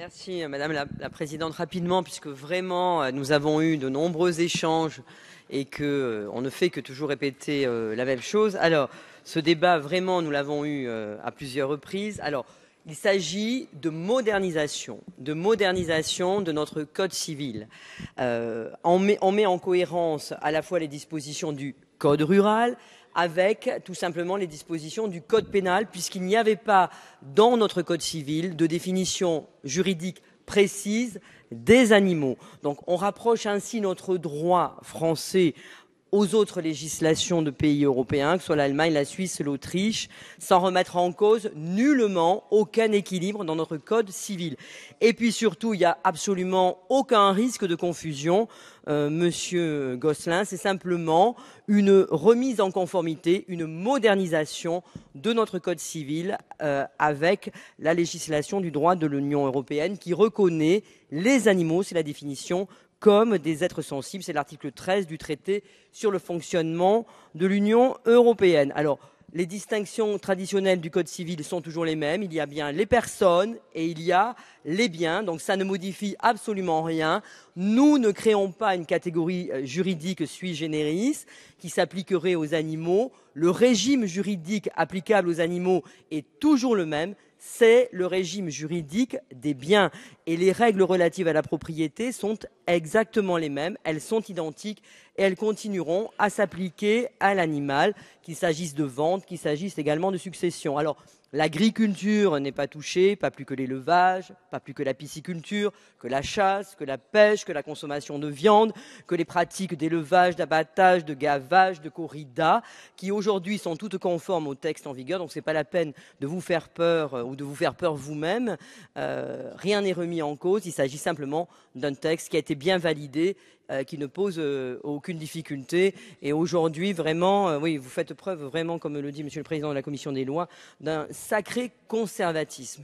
Merci Madame la, Présidente. Rapidement, puisque vraiment euh, nous avons eu de nombreux échanges et qu'on euh, ne fait que toujours répéter euh, la même chose. Alors, ce débat, vraiment, nous l'avons eu à plusieurs reprises. Alors, il s'agit de modernisation, de modernisation de notre code civil. Euh, on, met, on met en cohérence à la fois les dispositions du code rural, avec tout simplement les dispositions du code pénal, puisqu'il n'y avait pas dans notre code civil de définition juridique précise des animaux. Donc on rapproche ainsi notre droit français aux autres législations de pays européens, que ce soit l'Allemagne, la Suisse, l'Autriche, sans remettre en cause nullement aucun équilibre dans notre code civil. Et puis surtout, il n'y a absolument aucun risque de confusion, euh, Monsieur Gosselin, c'est simplement une remise en conformité, une modernisation de notre code civil euh, avec la législation du droit de l'Union européenne qui reconnaît les animaux, c'est la définition comme des êtres sensibles. C'est l'article 13 du traité sur le fonctionnement de l'Union européenne. Alors, les distinctions traditionnelles du Code civil sont toujours les mêmes. Il y a bien les personnes et il y a les biens. Donc ça ne modifie absolument rien. Nous ne créons pas une catégorie euh, juridique sui generis qui s'appliquerait aux animaux. Le régime juridique applicable aux animaux est toujours le même c'est le régime juridique des biens. Et les règles relatives à la propriété sont exactement les mêmes, elles sont identiques et elles continueront à s'appliquer à l'animal, qu'il s'agisse de vente, qu'il s'agisse également de succession. Alors, L'agriculture n'est pas touchée, pas plus que l'élevage, pas plus que la pisciculture, que la chasse, que la pêche, que la consommation de viande, que les pratiques d'élevage, d'abattage, de gavage, de corrida, qui aujourd'hui sont toutes conformes au texte en vigueur. Donc ce n'est pas la peine de vous faire peur euh, ou de vous faire peur vous-même. Euh, rien n'est remis en cause. Il s'agit simplement d'un texte qui a été bien validé, euh, qui ne pose euh, aucune difficulté. Et aujourd'hui, vraiment, oui, vous faites preuve, vraiment, comme le dit Monsieur le Président de la Commission des lois, d'un sacré conservatisme.